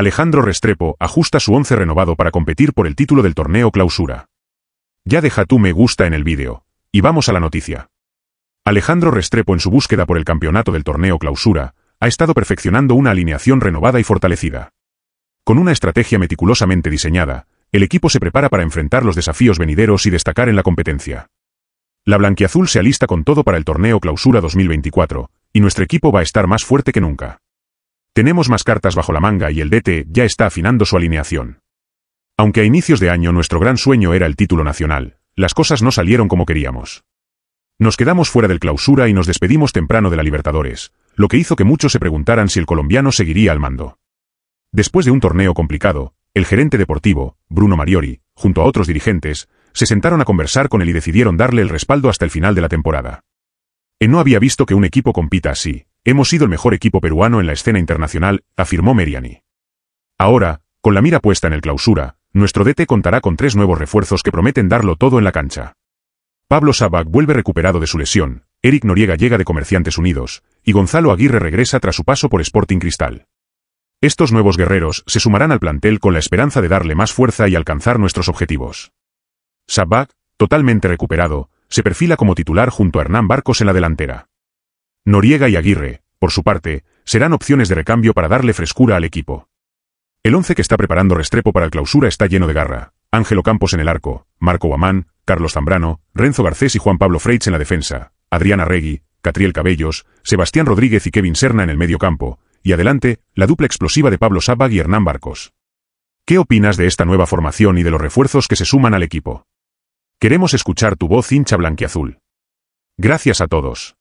Alejandro Restrepo ajusta su once renovado para competir por el título del torneo clausura. Ya deja tu me gusta en el vídeo, y vamos a la noticia. Alejandro Restrepo en su búsqueda por el campeonato del torneo clausura, ha estado perfeccionando una alineación renovada y fortalecida. Con una estrategia meticulosamente diseñada, el equipo se prepara para enfrentar los desafíos venideros y destacar en la competencia. La blanquiazul se alista con todo para el torneo clausura 2024, y nuestro equipo va a estar más fuerte que nunca. Tenemos más cartas bajo la manga y el DT ya está afinando su alineación. Aunque a inicios de año nuestro gran sueño era el título nacional, las cosas no salieron como queríamos. Nos quedamos fuera del clausura y nos despedimos temprano de la Libertadores, lo que hizo que muchos se preguntaran si el colombiano seguiría al mando. Después de un torneo complicado, el gerente deportivo, Bruno Mariori, junto a otros dirigentes, se sentaron a conversar con él y decidieron darle el respaldo hasta el final de la temporada. Él no había visto que un equipo compita así, Hemos sido el mejor equipo peruano en la escena internacional, afirmó Meriani. Ahora, con la mira puesta en el clausura, nuestro DT contará con tres nuevos refuerzos que prometen darlo todo en la cancha. Pablo Sabac vuelve recuperado de su lesión, Eric Noriega llega de Comerciantes Unidos, y Gonzalo Aguirre regresa tras su paso por Sporting Cristal. Estos nuevos guerreros se sumarán al plantel con la esperanza de darle más fuerza y alcanzar nuestros objetivos. Sabac, totalmente recuperado, se perfila como titular junto a Hernán Barcos en la delantera. Noriega y Aguirre, por su parte, serán opciones de recambio para darle frescura al equipo. El once que está preparando Restrepo para el clausura está lleno de garra. Ángelo Campos en el arco, Marco Guamán, Carlos Zambrano, Renzo Garcés y Juan Pablo Freitz en la defensa, Adriana Regui, Catriel Cabellos, Sebastián Rodríguez y Kevin Serna en el medio campo, y adelante, la dupla explosiva de Pablo Sabag y Hernán Barcos. ¿Qué opinas de esta nueva formación y de los refuerzos que se suman al equipo? Queremos escuchar tu voz hincha blanquiazul. Gracias a todos.